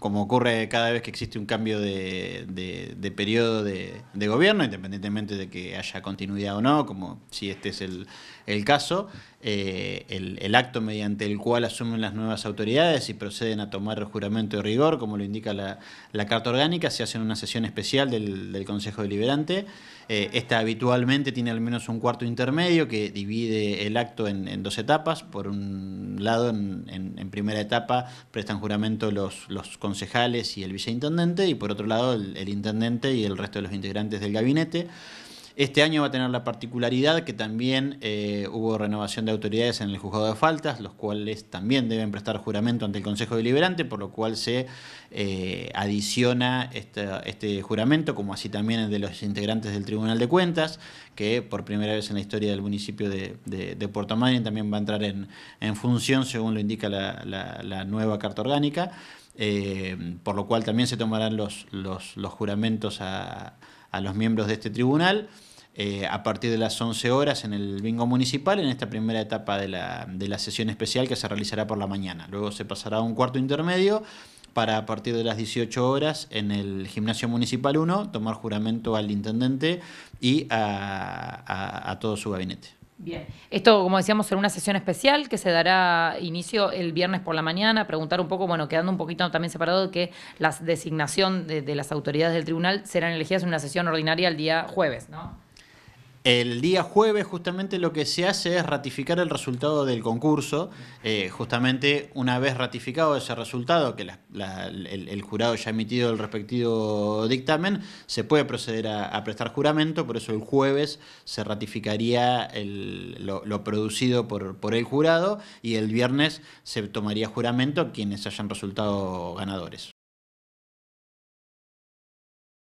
como ocurre cada vez que existe un cambio de, periodo de, gobierno, independientemente de que haya continuidad o no, como si este es el, caso, eh, el, acto mediante el cual asumen las nuevas autoridades y proceden a tomar juramento de rigor, como lo indica la, Carta Orgánica, se hace en una sesión especial del, Consejo Deliberante. Eh, esta habitualmente tiene al menos un cuarto intermedio que divide el acto en, dos etapas. Por un lado, en, primera etapa prestan juramento los los concejales y el viceintendente, y por otro lado el, el intendente y el resto de los integrantes del gabinete. Este año va a tener la particularidad que también eh, hubo renovación de autoridades en el juzgado de faltas, los cuales también deben prestar juramento ante el Consejo Deliberante, por lo cual se eh, adiciona este, juramento, como así también el de los integrantes del Tribunal de Cuentas, que por primera vez en la historia del municipio de, Puerto Madryn también va a entrar en, función, según lo indica la, nueva carta orgánica, eh, por lo cual también se tomarán los, los, los juramentos a, a los miembros de este tribunal. Eh, a partir de las 11 horas en el bingo municipal, en esta primera etapa de la, de la sesión especial que se realizará por la mañana. Luego se pasará a un cuarto intermedio para a partir de las 18 horas en el gimnasio municipal 1 tomar juramento al intendente y a todo su gabinete. Bien. Esto, como decíamos, será una sesión especial que se dará inicio el viernes por la mañana. Preguntar un poco, bueno, quedando un poquito también separado de que la designación de, las autoridades del tribunal serán elegidas en una sesión ordinaria el día jueves, ¿no? El día jueves justamente lo que se hace es ratificar el resultado del concurso. Eh, justamente una vez ratificado ese resultado, que el, jurado ya ha emitido el respectivo dictamen, se puede proceder a, prestar juramento, por eso el jueves se ratificaría lo, producido por, por el jurado y el viernes se tomaría juramento quienes hayan resultado ganadores.